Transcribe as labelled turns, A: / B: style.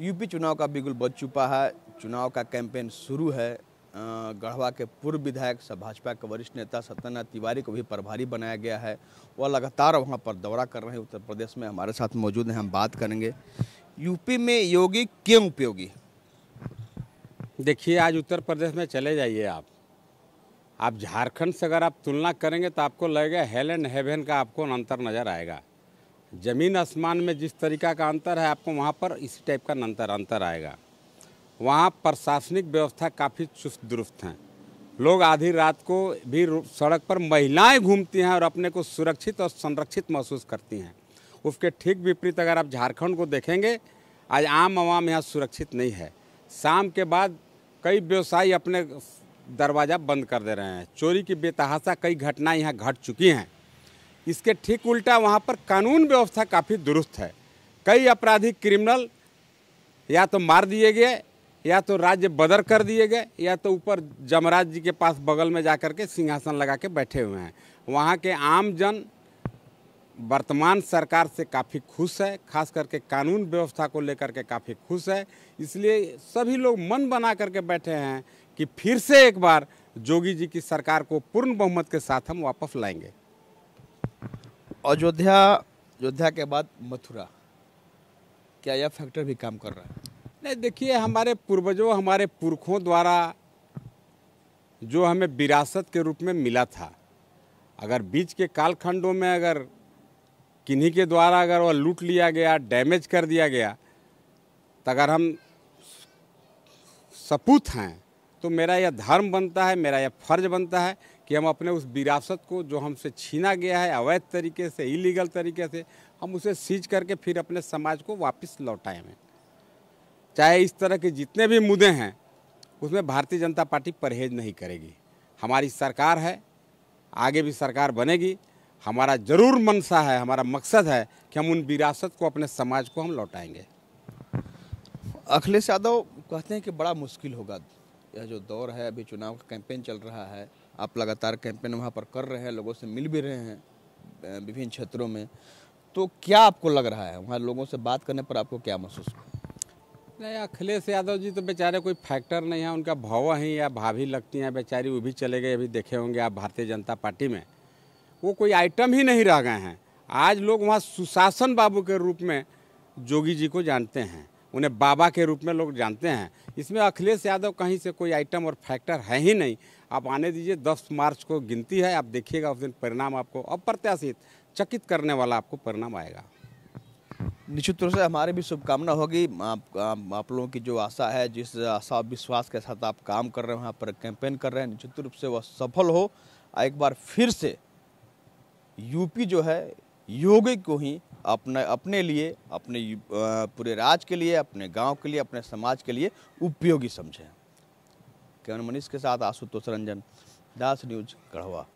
A: UP चुनाव का बिगुल बज चुका है चुनाव का कैंपेन शुरू है गढ़वा के पूर्व विधायक सब भाजपा के वरिष्ठ नेता सत्यनाथ तिवारी को भी प्रभारी बनाया गया है वह लगातार वहाँ पर दौरा कर रहे हैं उत्तर प्रदेश में हमारे साथ मौजूद हैं हम बात करेंगे यूपी में योगी क्यों उपयोगी देखिए आज उत्तर प्रदेश में चले जाइए आप
B: आप झारखंड से अगर आप तुलना करेंगे तो आपको लगेगा हेल एंड हेवन का आपको अंतर नज़र आएगा ज़मीन आसमान में जिस तरीका का अंतर है आपको वहाँ पर इसी टाइप का अंतर अंतर आएगा वहाँ प्रशासनिक व्यवस्था काफ़ी चुस्त दुरुस्त हैं लोग आधी रात को भी सड़क पर महिलाएं घूमती हैं और अपने को सुरक्षित और संरक्षित महसूस करती हैं उसके ठीक विपरीत अगर आप झारखंड को देखेंगे आज आम आवाम यहाँ सुरक्षित नहीं है शाम के बाद कई व्यवसायी अपने दरवाज़ा बंद कर दे रहे हैं चोरी की बेतहासा कई घटनाएँ यहाँ घट चुकी हैं इसके ठीक उल्टा वहाँ पर कानून व्यवस्था काफ़ी दुरुस्त है कई अपराधी क्रिमिनल या तो मार दिए गए या तो राज्य बदर कर दिए गए या तो ऊपर जमराज जी के पास बगल में जा कर के सिंहासन लगा के बैठे हुए हैं वहाँ के आम जन वर्तमान सरकार से काफ़ी खुश है खास करके कानून व्यवस्था को लेकर के काफ़ी खुश है इसलिए सभी लोग मन बना करके बैठे हैं कि फिर से एक बार जोगी जी की सरकार को पूर्ण बहुमत के साथ हम वापस लाएंगे अयोध्या अयोध्या के बाद मथुरा क्या यह फैक्टर भी काम कर रहा है नहीं देखिए हमारे पूर्वजों हमारे पुरखों द्वारा जो हमें विरासत के रूप में मिला था अगर बीच के कालखंडों में अगर किन्हीं के द्वारा अगर वह लूट लिया गया डैमेज कर दिया गया तो अगर हम सपूत हैं तो मेरा यह धर्म बनता है मेरा यह फर्ज बनता है कि हम अपने उस विरासत को जो हमसे छीना गया है अवैध तरीके से इलीगल तरीके से हम उसे सीज करके फिर अपने समाज को वापस लौटाए हमें चाहे इस तरह के जितने भी मुद्दे हैं उसमें भारतीय जनता पार्टी परहेज नहीं करेगी हमारी सरकार है आगे भी सरकार बनेगी हमारा जरूर मनसा है हमारा मकसद है कि हम उन विरासत को अपने समाज को हम लौटाएंगे
A: अखिलेश यादव कहते हैं कि बड़ा मुश्किल होगा यह जो दौर है अभी चुनाव का कैंपेन चल रहा है आप लगातार कैंपेन वहाँ पर कर रहे हैं लोगों से मिल भी रहे हैं विभिन्न क्षेत्रों में तो क्या आपको लग रहा है वहाँ लोगों से बात करने पर आपको क्या महसूस
B: नहीं अखिलेश यादव जी तो बेचारे कोई फैक्टर नहीं है उनका भाव ही या भाभी लगती हैं बेचारी वो भी चले गए अभी देखे होंगे आप भारतीय जनता पार्टी में वो कोई आइटम ही नहीं रह गए हैं आज लोग वहाँ सुशासन बाबू के रूप में जोगी जी को जानते हैं उन्हें बाबा के रूप में लोग जानते हैं इसमें अखिलेश यादव कहीं से कोई आइटम और फैक्टर है ही नहीं आप आने दीजिए दस मार्च को गिनती है आप देखिएगा उस दिन परिणाम आपको अप्रत्याशित चकित करने वाला
A: आपको परिणाम आएगा निश्चित रूप से हमारी भी शुभकामना होगी आप, आप, आप लोगों की जो आशा है जिस आशा विश्वास के साथ आप काम कर रहे हो वहाँ पर कैंपेन कर रहे हैं निश्चित रूप से वह सफल हो एक बार फिर से यूपी जो है योगी को ही अपने अपने लिए अपने पूरे राज्य के लिए अपने गांव के लिए अपने समाज के लिए उपयोगी समझें कैमरा मनीष के साथ आशुतोष रंजन दास न्यूज गढ़वा